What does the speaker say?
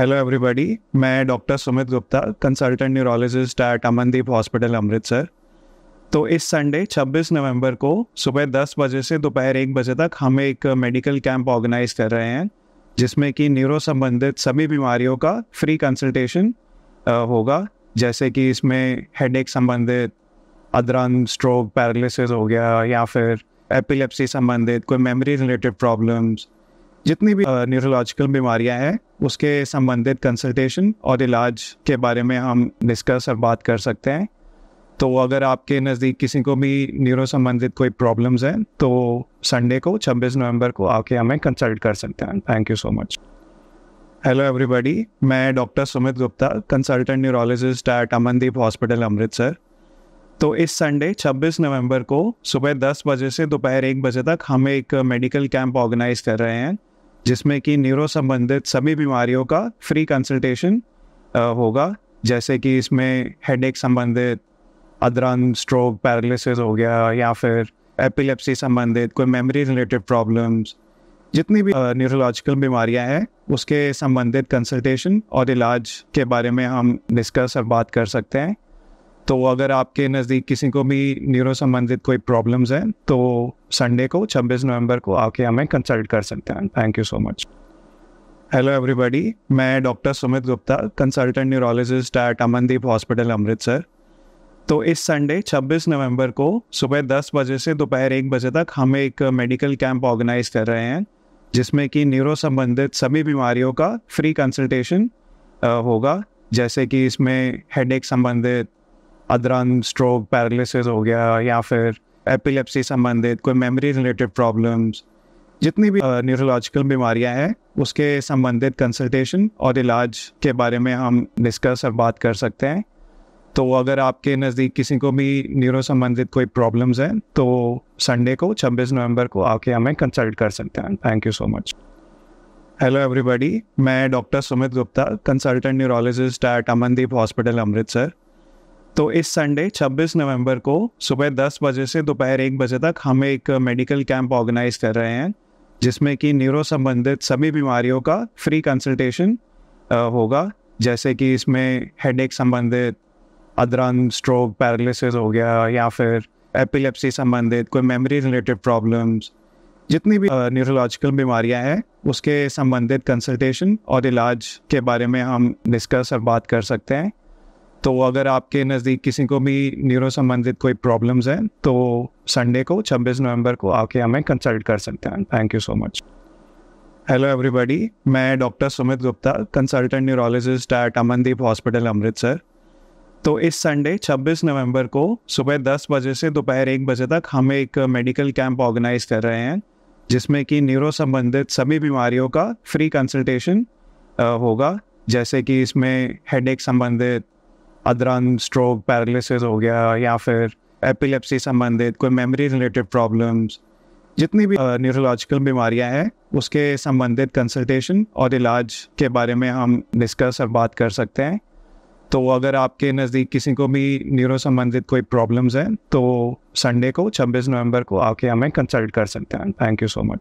hello everybody मैं doctor Sumit Gupta consultant neurologist at Amandeep hospital Amritsar तो इस संडे 26 नवंबर को सुबह 10 बजे से दोपहर एक बजे तक हम एक मेडिकल कैंप ऑर्गेनाइज कर रहे हैं जिसमें कि न्यूरो संबंधित सभी बीमारियों का फ्री कंसल्टेशन होगा जैसे कि इसमें हेडेक संबंधित अदरन स्ट्रोक पैरालिसिस हो गया या फिर एपिलेप्सी संबंधित कोई मेमोरी रिलेटेड प्रॉब्लम्स जितनी भी न्यूरोलॉजिकल बीमारियां हैं उसके संबंधित कंसल्टेशन और इलाज के बारे में हम डिस्कस और बात कर सकते हैं तो अगर आपके नज़दीक किसी को भी न्यूरो संबंधित कोई प्रॉब्लम्स हैं तो संडे को 26 नवंबर को आके हमें कंसल्ट कर सकते हैं thank you so much hello everybody मैं doctor Sumit Gupta consultant neurologist at Amandeep hospital Amritsar तो इस संडे 26 नवंबर को सुबह 10 बजे से दोपहर एक बजे तक हम एक मेडिकल कैंप ऑर्गेनाइज कर रहे हैं जिसमें कि न्यूरो संबंधित सभी बीमारियों का फ्री कंसल्टेशन होगा जैसे कि इसमें हेडेक संबंधित अदरन स्ट्रोक पैरालिसिस हो गया या फिर एपिलेप्सी संबंधित कोई मेमोरी रिलेटेड प्रॉब्लम्स जितनी भी न्यूरोलॉजिकल बीमारियां हैं उसके संबंधित कंसल्टेशन और इलाज के बारे में हम डिस्कस और बात कर सकते हैं तो अगर आपके नज़दीक किसी को भी न्यूरो संबंधित कोई प्रॉब्लम्स हैं तो संडे को 26 नवंबर को आके हमें कंसल्ट कर सकते हैं thank you so much hello everybody मैं doctor Sumit Gupta consultant neurologist at Amandeep hospital Amritsar तो इस संडे 26 नवंबर को सुबह 10 बजे से दोपहर एक बजे तक हम एक मेडिकल कैंप ऑर्गेनाइज कर रहे हैं जिसमें कि न्यूरो संबंधित सभी बीमारियों का फ्री कंसल्टेशन होगा जैसे कि इसमें हेडेक संबंधित अदरन स्ट्रोक पैरालिसिस हो गया या फिर एपिलेप्सी संबंधित कोई मेमोरी रिलेटेड प्रॉब्लम्स जितनी भी न्यूरोलॉजिकल बीमारियां हैं उसके संबंधित कंसल्टेशन और इलाज के बारे में हम डिस्कस और बात कर सकते हैं तो अगर आपके नज़दीक किसी को भी न्यूरो संबंधित कोई प्रॉब्लम्स हैं तो संडे को 26 नवंबर को आके हमें कंसल्ट कर सकते हैं thank you so much hello everybody मैं doctor Sumit Gupta consultant neurologist at Amandeep hospital Amritsar तो इस संडे 26 नवंबर को सुबह 10 बजे से दोपहर एक बजे तक हम एक मेडिकल कैंप ऑर्गेनाइज कर रहे हैं जिसमें कि न्यूरो संबंधित सभी बीमारियों का फ्री कंसल्टेशन होगा जैसे कि इसमें हेडेक संबंधित अदरन स्ट्रोक पैरालिसिस हो गया या फिर एपिलेप्सी संबंधित कोई मेमोरी रिलेटेड प्रॉब्लम्स जितनी भी न्यूरोलॉजिकल बीमारियां हैं उसके संबंधित कंसल्टेशन और इलाज के बारे में हम डिस्कस और बात कर सकते हैं तो अगर आपके नज़दीक किसी को भी न्यूरो संबंधित कोई प्रॉब्लम्स हैं तो संडे को 26 नवंबर को आके हमें कंसल्ट कर सकते हैं thank you so much hello everybody मैं doctor Sumit Gupta consultant neurologist at Amandeep hospital Amritsar तो इस संडे 26 नवंबर को सुबह 10 बजे से दोपहर एक बजे तक हम एक मेडिकल कैंप ऑर्गेनाइज कर रहे हैं जिसमें कि न्यूरो संबंधित सभी बीमारियों का फ्री कंसल्टेशन होगा जैसे कि इसमें हेडेक संबंधित अदरन स्ट्रोक पैरालिसिस हो गया या फिर एपिलेप्सी संबंधित कोई मेमोरी रिलेटेड प्रॉब्लम्स जितनी भी न्यूरोलॉजिकल बीमारियां हैं उसके संबंधित कंसल्टेशन और इलाज के बारे में हम डिस्कस और बात कर सकते हैं तो अगर आपके नज़दीक किसी को भी न्यूरो संबंधित कोई प्रॉब्लम्स हैं तो संडे को 26 नवंबर को आके हमें कंसल्ट कर सकते हैं थैंक यू सो मच